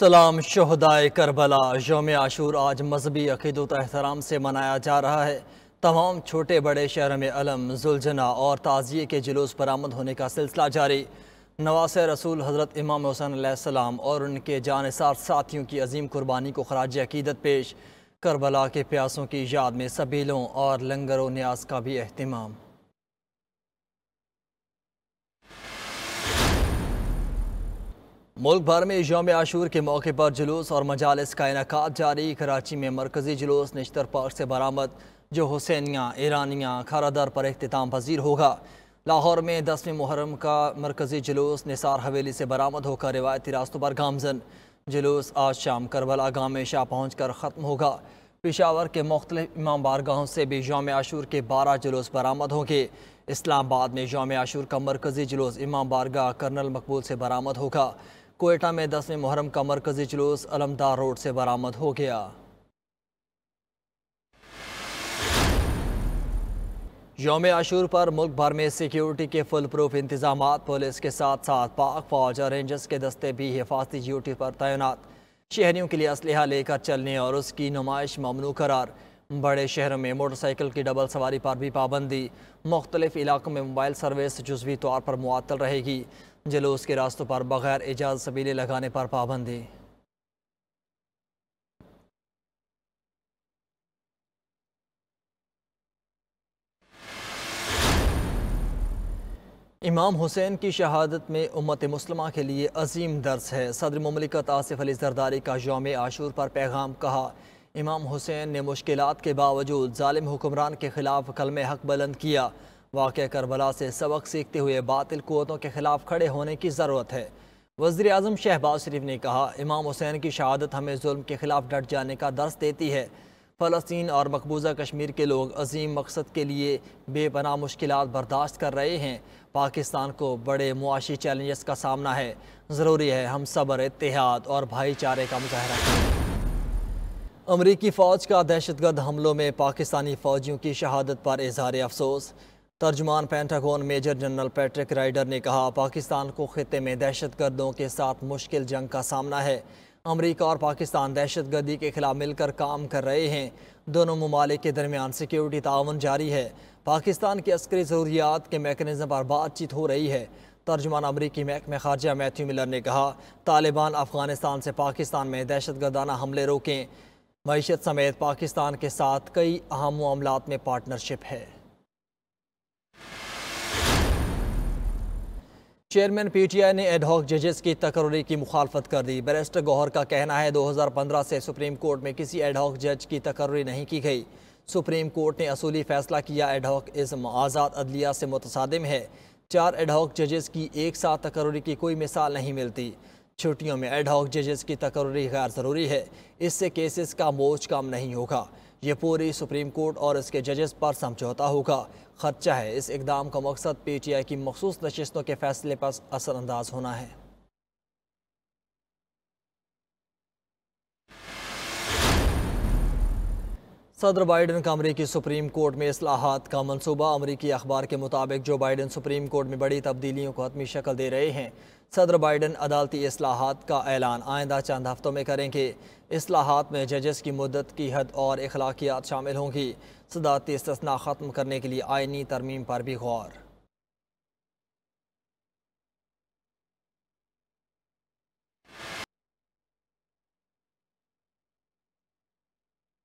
सलाम शहदाय करबला योम आशूर आज मजहबी अकीदत एहतराम से मनाया जा रहा है तमाम छोटे बड़े शहर में अलम जुलझना और ताज़िए के जुलूस बरामद होने का सिलसिला जारी नवास रसूल हज़रत इमाम हुसैन सलाम और उनके जानसार साथियों की अजीम कुर्बानी को खराज अकीदत पेश करबला के प्यासों की याद में सबीलों और लंगर न्यास का भी अहतमाम मुल्क भर में योम आशूर के मौके पर जुलूस और मजालस का इनका जारी कराची में मरकजी जुलूस नश्तर पार्क से बरामद जो हुसैनियाँ ईरानियाँ खारादार पर अख्ताम पजीर होगा लाहौर में दसवें मुहरम का मरकजी जुलूस निसार हवेली से बरामद होकर रिवायती रास्तों पर गामजन जुलूस आज शाम करबला गाँव में शाह पहुँच कर ख़त्म होगा पिशावर के मुख्तलिफ इमाम बारगाहों से भी योम आशूर के बारह जुलूस बरामद होंगे इस्लामाबाद में योम आशूर का मरकजी जुलूस इमाम बारगाह कर्नल मकबूल से बरामद होगा कोयटा में दसवें मुहर्रम का मरकजी जुलूस अलमदार रोड से बरामद हो गया योम आशूर पर मुल्क भर में सिक्योरिटी के फुल प्रूफ इंतजाम पुलिस के साथ साथ पाक फौज और रेंजर्स के दस्ते भी हिफाजती ड्यूटी पर तैनात शहरियों के लिए असलह लेकर चलने और उसकी नुमाइश ममनू करार बड़े शहरों में मोटरसाइकिल की डबल सवारी पर भी पाबंदी मुख्तलिफ इलाकों में मोबाइल सर्विस जजवी तौर पर मुअल रहेगी जलूस के रास्तों पर बगैर एजाज सबीले लगाने पर पाबंदी इमाम हुसैन की शहादत में उम्मत मुसलमा के लिए अजीम दर्ज है सदर ममलिकत आसिफ अली जरदारी का योम आशूर पर पैगाम कहा इमाम हुसैन ने मुश्किल के बावजूद ालिम हुक्मरान के ख़िलाफ़ कल में हक बुलंद किया वाक़ करबला से सबक सीखते हुए बातिल क़वतों के ख़िलाफ़ खड़े होने की ज़रूरत है वज़ी अजम शहबाज शरीफ ने कहा इमाम हुसैन की शहादत हमें जुल्म के ख़िलाफ़ डट जाने का दर्स देती है फ़लस्तीन और मकबूजा कश्मीर के लोग अजीम मकसद के लिए बेपना मुश्किल बर्दाश्त कर रहे हैं पाकिस्तान को बड़े मुआशी चैलेंज का सामना है ज़रूरी है हम सब्र इतिहाद और भाईचारे का मुजाहरा करें अमरीकी फ़ौज का दहशतगर्द हमलों में पाकिस्तानी फ़ौजियों की शहादत पर इजहार अफसोस तर्जुमान Pentagon major general Patrick Ryder ने कहा पाकिस्तान को ख़त्े में दहशत गर्दों के साथ मुश्किल जंग का सामना है अमरीका और पाकिस्तान दहशत गर्दी के खिलाफ मिलकर काम कर रहे हैं दोनों ममालिक के दरमियान सिक्योरिटी ताउन जारी है पाकिस्तान की अस्करी ज़रूरियात के मेकनिज़म पर बातचीत हो रही है तर्जमान अमरीकी महकमे खारजा मैथ्यू मिलर ने कहा तालिबान अफगानिस्तान से पाकिस्तान में दहशत गर्दाना हमले रोकें मीशत समेत पाकिस्तान के साथ कई अहम मामला में पार्टनरशिप है चेयरमैन पी टी आई ने एडहॉक जजेस की तकर्री की मुखालफत कर दी बैरिस्टर गौहर का कहना है दो हज़ार पंद्रह से सुप्रीम कोर्ट में किसी एडहॉक जज की तकर्री नहीं की गई सुप्रीम कोर्ट ने असूली फैसला किया एडहॉक इस आज़ाद अदलिया से मुतसादम है चार एडहॉक जजेस की एक साथ तकर्री की कोई मिसाल नहीं मिलती छुट्टियों में एडहॉक जजेस की तकर्री गैर ज़रूरी है इससे केसेस का बोझ कम नहीं होगा ये पूरी सुप्रीम कोर्ट और इसके जजेस पर समझौता होगा खर्चा है इस इकदाम का मकसद पी टी आई की मखसूस नशस्तों के फैसले पर असरअंदाज होना है सदर बाइडन का अमरीकी सुप्रीम कोर्ट में असलाहत का मनसूबा अमरीकी अखबार के मुताबिक जो बाइडन सुप्रीम कोर्ट में बड़ी तब्दीलियों को हतमी शक्ल दे रहे हैं सदर बाइडन अदालती असलाहत का ऐलान आइंदा चंद हफ्तों में करेंगे असलाहत में जजेस की मदद की हद और अखलाकियात शामिल होंगी सदारती इसतना ख़त्म करने के लिए आइनी तरमीम पर भी गौर